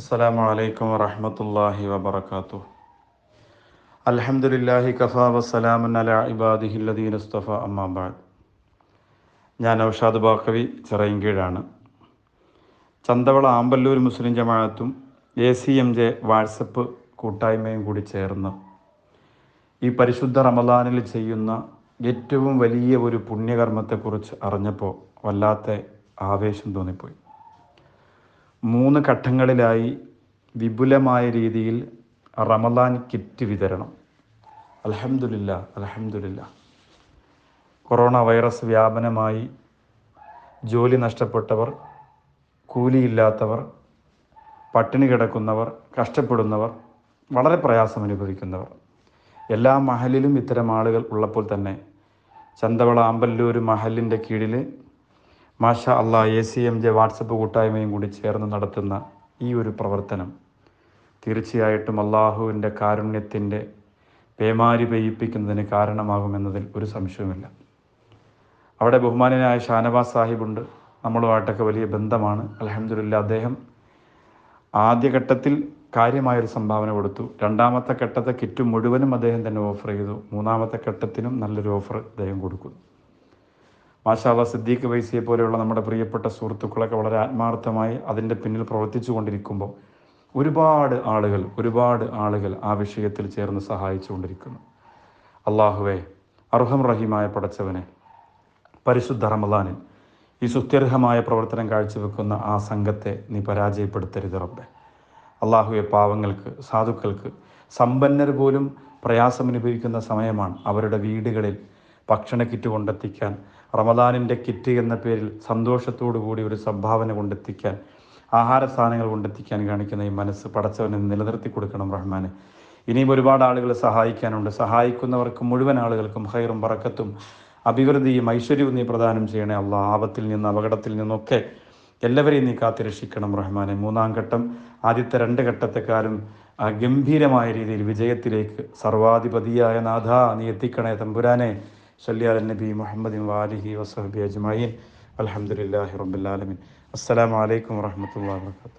السلام عليكم ورحمة الله وبركاته الحمد لله كفى وسلام على عباده الذين اصطفى ഞാൻ ഔഷാദ് ബാഖവി ചിറയിൻകീഴാണ് ചന്തവള ആമ്പല്ലൂർ മുസ്ലിം ജമാഅത്തും A C M J WhatsApp കൂട്ടായ്മയും കൂടി ചേർന്ന് ഈ പരിശുദ്ധ റമദാനിൽ ചെയ്യുന്ന ഏറ്റവും വലിയ ഒരു പുണ്യകർമ്മത്തെക്കുറിച്ച് അറിഞ്ഞപ്പോൾ വല്ലാത്ത ആവേശം തോന്നിപ്പോയി മൂന്ന് ഘട്ടങ്ങളിലായി വിപുലമായ രീതിയിൽ റമദാൻ കിറ്റ് വിതരണം അലഹമില്ല അലഹമില്ല കൊറോണ വൈറസ് വ്യാപനമായി ജോലി നഷ്ടപ്പെട്ടവർ കൂലിയില്ലാത്തവർ പട്ടിണി കിടക്കുന്നവർ കഷ്ടപ്പെടുന്നവർ വളരെ പ്രയാസം അനുഭവിക്കുന്നവർ എല്ലാ മഹലിലും ഇത്തരം ആളുകൾ ഉള്ളപ്പോൾ തന്നെ ചന്തവള അമ്പല്ലൂർ മഹലിൻ്റെ കീഴിൽ മാഷ അള്ളാ A C M J WhatsApp കൂട്ടായ്മയും കൂടി ചേർന്ന് നടത്തുന്ന ഈ ഒരു പ്രവർത്തനം തീർച്ചയായിട്ടും അള്ളാഹുവിൻ്റെ കാരുണ്യത്തിൻ്റെ പേമാരി പെയ്യിപ്പിക്കുന്നതിന് കാരണമാകുമെന്നതിൽ ഒരു സംശയവുമില്ല അവിടെ ബഹുമാനനായ ഷാനവാസ് സാഹിബുണ്ട് നമ്മളുമായിട്ടൊക്കെ വലിയ ബന്ധമാണ് അലഹമില്ല അദ്ദേഹം ആദ്യഘട്ടത്തിൽ കാര്യമായൊരു സംഭാവന കൊടുത്തു രണ്ടാമത്തെ ഘട്ടത്തെ കിറ്റ് മുഴുവനും അദ്ദേഹം തന്നെ ഓഫർ ചെയ്തു മൂന്നാമത്തെ ഘട്ടത്തിനും നല്ലൊരു ഓഫർ അദ്ദേഹം കൊടുക്കുന്നു മാഷാല സിദ്ദീഖ് വൈസിയെ പോലെയുള്ള നമ്മുടെ പ്രിയപ്പെട്ട സുഹൃത്തുക്കളൊക്കെ വളരെ ആത്മാർത്ഥമായി അതിൻ്റെ പിന്നിൽ പ്രവർത്തിച്ചു കൊണ്ടിരിക്കുമ്പോൾ ഒരുപാട് ആളുകൾ ഒരുപാട് ആളുകൾ ആ വിഷയത്തിൽ ചേർന്ന് സഹായിച്ചുകൊണ്ടിരിക്കുന്നു അള്ളാഹുവെ അർഹം റഹീമായ പടച്ചവനെ പരിശുദ്ധ റമദാനിൽ ഈ സുത്യർഹമായ പ്രവർത്തനം കാഴ്ചവെക്കുന്ന ആ സംഘത്തെ നീ പരാജയപ്പെടുത്തരുത് റബ്ബെ അള്ളാഹുവെ പാവങ്ങൾക്ക് സാധുക്കൾക്ക് സമ്പന്നർ പോലും പ്രയാസം അനുഭവിക്കുന്ന സമയമാണ് അവരുടെ വീടുകളിൽ ഭക്ഷണ കിറ്റ് കൊണ്ടെത്തിക്കാൻ റമദാനിൻ്റെ കിറ്റ് എന്ന പേരിൽ സന്തോഷത്തോടു കൂടി ഒരു സംഭാവന കൊണ്ടെത്തിക്കാൻ ആഹാര സാധനങ്ങൾ കൊണ്ടെത്തിക്കാൻ കാണിക്കുന്ന ഈ മനസ്സ് പടച്ചവനെ നിലനിർത്തി കൊടുക്കണം റഹ്മാന് ഇനിയും ഒരുപാട് ആളുകളെ സഹായിക്കാനുണ്ട് സഹായിക്കുന്നവർക്ക് മുഴുവൻ ആളുകൾക്കും ഹൈറും പറക്കത്തും അഭിവൃദ്ധിയും ഐശ്വര്യവും നീ പ്രദാനം ചെയ്യണേ അള്ള ആപത്തിൽ നിന്ന് അപകടത്തിൽ നിന്നൊക്കെ എല്ലാവരെയും നീ കാത്തിരക്ഷിക്കണം റഹ്മാനെ മൂന്നാം ഘട്ടം ആദ്യത്തെ രണ്ട് ഘട്ടത്തെക്കാളും ഗംഭീരമായ രീതിയിൽ വിജയത്തിലേക്ക് സർവാധിപതിയായ നാഥ നീ എത്തിക്കണേ തമ്പുരാനെ സല്ലി അല നബി മുഹമ്മദ് വാലിഹി വസഹബി അജ്മീൻ അലഹമുല്ലാഹി റബുലാലമിൻ അസ്സാം വലൈക്കും വാഹമത്തല്ലാ വാത്തു